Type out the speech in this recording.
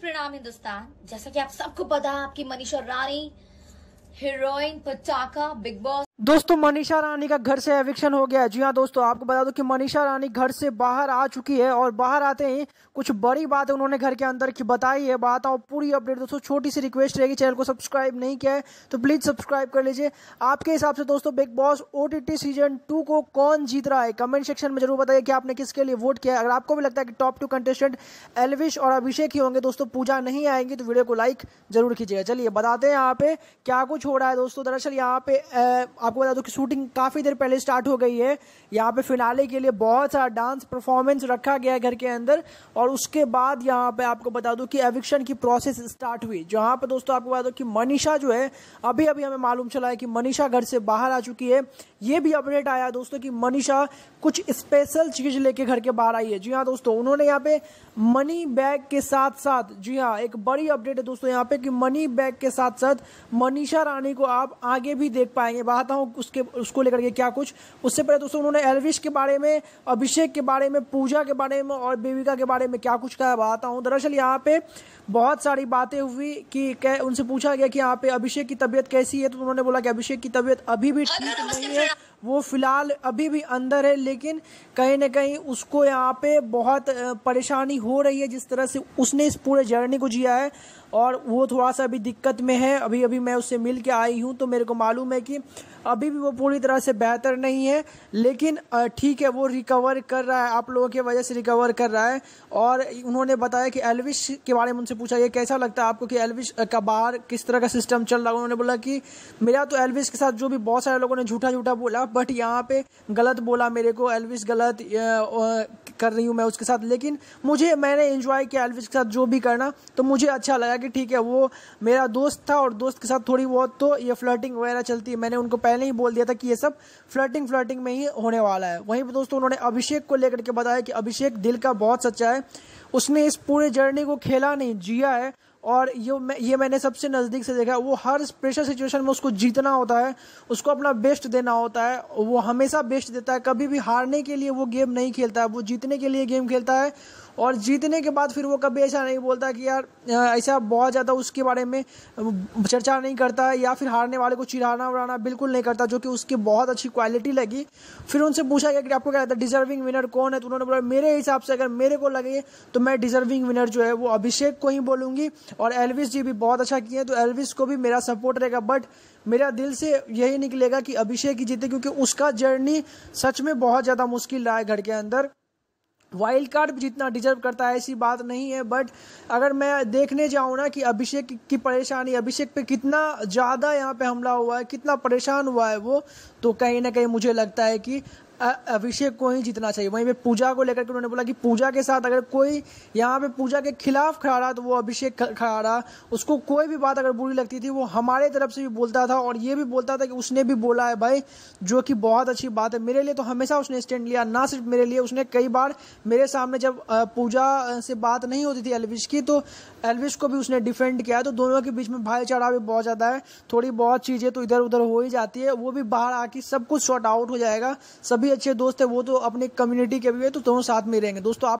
प्रणाम हिंदुस्तान जैसा कि आप सबको पता है आपकी मनीषा रानी हीरोइन पटाखा बिग बॉस दोस्तों मनीषा रानी का घर से एविक्शन हो गया है जी हाँ दोस्तों आपको बता दो कि मनीषा रानी घर से बाहर आ चुकी है और बाहर आते ही कुछ बड़ी बात उन्होंने घर के अंदर की बताई है बताओ पूरी अपडेट दोस्तों छोटी सी रिक्वेस्ट रहेगी चैनल को सब्सक्राइब नहीं किया है तो प्लीज सब्सक्राइब कर लीजिए आपके हिसाब से दोस्तों बिग बॉस ओ सीजन टू को कौन जीत रहा है कमेंट सेक्शन में जरूर बताइए कि आपने किसके लिए वोट किया है अगर आपको भी लगता है कि टॉप टू कंटेस्टेंट एलविश और अभिषेक ही होंगे दोस्तों पूजा नहीं आएंगी तो वीडियो को लाइक जरूर कीजिएगा चलिए बताते हैं यहाँ पे क्या कुछ हो रहा है दोस्तों दरअसल यहाँ पे आपको बता दो कि शूटिंग काफ़ी देर पहले स्टार्ट हो गई है यहाँ पे फिनाले के लिए बहुत सारा डांस परफॉर्मेंस रखा गया है घर के अंदर और उसके बाद यहाँ पे आपको बता दो कि एविक्शन की प्रोसेस स्टार्ट हुई जहाँ पे दोस्तों आपको बता दो कि मनीषा जो है अभी अभी हमें मालूम चला है कि मनीषा घर से बाहर आ चुकी है ये भी अपडेट आया दोस्तों की मनीषा कुछ स्पेशल चीज़ लेके घर के बाहर आई है जी हाँ दोस्तों उन्होंने यहाँ पे मनी बैग के साथ साथ जी हाँ एक बड़ी अपडेट है दोस्तों यहाँ पे की मनी बैग के साथ साथ मनीषा रानी को आप आगे भी देख पाएंगे बताता हूँ उसके उसको लेकर के क्या कुछ उससे पहले दोस्तों उन्होंने एलविश के बारे में अभिषेक के बारे में पूजा के बारे में और बेबिका के बारे में क्या कुछ कहा बताता हूँ दरअसल यहाँ पे बहुत सारी बातें हुई कि कै, उनसे पूछा गया कि यहाँ पे अभिषेक की तबीयत कैसी है तो उन्होंने बोला कि अभिषेक की तबीयत अभी भी ठीक नहीं है वो फ़िलहाल अभी भी अंदर है लेकिन कहीं ना कहीं उसको यहाँ पे बहुत परेशानी हो रही है जिस तरह से उसने इस पूरे जर्नी को जिया है और वो थोड़ा सा अभी दिक्कत में है अभी अभी मैं उससे मिल के आई हूँ तो मेरे को मालूम है कि अभी भी वो पूरी तरह से बेहतर नहीं है लेकिन ठीक है वो रिकवर कर रहा है आप लोगों की वजह से रिकवर कर रहा है और उन्होंने बताया कि एलविश के बारे में उनसे पूछा ये कैसा लगता है आपको कि एलविश का बाहर किस तरह का सिस्टम चल रहा है उन्होंने बोला कि मेरा तो एलविश के साथ जो भी बहुत सारे लोगों ने झूठा झूठा बोला बट यहाँ पे गलत बोला मेरे को एलविस गलत कर रही हूँ मैं उसके साथ लेकिन मुझे मैंने इन्जॉय किया एलविस के साथ जो भी करना तो मुझे अच्छा लगा कि ठीक है वो मेरा दोस्त था और दोस्त के साथ थोड़ी बहुत तो ये फ्लर्टिंग वगैरह चलती है मैंने उनको पहले ही बोल दिया था कि ये सब फ्लर्टिंग फ्लर्टिंग में ही होने वाला है वहीं पर दोस्तों उन्होंने अभिषेक को लेकर के बताया कि अभिषेक दिल का बहुत सच्चा है उसने इस पूरे जर्नी को खेला नहीं जिया है और ये मैं ये मैंने सबसे नज़दीक से देखा वो हर प्रेशर सिचुएशन में उसको जीतना होता है उसको अपना बेस्ट देना होता है वो हमेशा बेस्ट देता है कभी भी हारने के लिए वो गेम नहीं खेलता है वो जीतने के लिए गेम खेलता है और जीतने के बाद फिर वो कभी ऐसा नहीं बोलता कि यार ऐसा बहुत ज़्यादा उसके बारे में चर्चा नहीं करता है या फिर हारने वाले को चिढ़ाना उड़ाना बिल्कुल नहीं करता जो कि उसकी बहुत अच्छी क्वालिटी लगी फिर उनसे पूछा गया कि आपको क्या लगता है डिजर्विंग विनर कौन है तो उन्होंने बोला मेरे हिसाब से अगर मेरे को लगे तो मैं डिजर्विंग विनर जो है वो अभिषेक को ही बोलूँगी और एलविस जी भी बहुत अच्छा किए हैं तो एलविस को भी मेरा सपोर्ट रहेगा बट मेरा दिल से यही निकलेगा कि अभिषेक ही जीते क्योंकि उसका जर्नी सच में बहुत ज़्यादा मुश्किल रहा है घर के अंदर वाइल्ड कार्ड भी जितना डिजर्व करता है ऐसी बात नहीं है बट अगर मैं देखने जाऊँ ना कि अभिषेक की परेशानी अभिषेक पे कितना ज़्यादा यहाँ पे हमला हुआ है कितना परेशान हुआ है वो तो कहीं ना कहीं मुझे लगता है कि अभिषेक को ही जीतना चाहिए वहीं पे पूजा को लेकर के उन्होंने बोला कि पूजा के साथ अगर कोई यहाँ पे पूजा के खिलाफ खड़ा रहा तो वो अभिषेक खड़ा रहा उसको कोई भी बात अगर बुरी लगती थी वो हमारे तरफ से भी बोलता था और ये भी बोलता था कि उसने भी बोला है भाई जो कि बहुत अच्छी बात है मेरे लिए तो हमेशा उसने स्टैंड लिया ना सिर्फ मेरे लिए उसने कई बार मेरे सामने जब पूजा से बात नहीं होती थी एलविश की तो एलविश को भी उसने डिफेंड किया तो दोनों के बीच में भाईचारा भी बहुत ज़्यादा है थोड़ी बहुत चीज़ें तो इधर उधर हो ही जाती है वो भी बाहर आके सब कुछ शॉर्ट आउट हो जाएगा सभी भी अच्छे दोस्त है वो तो अपनी कम्युनिटी के भी है तो दोनों साथ में रहेंगे दोस्तों आप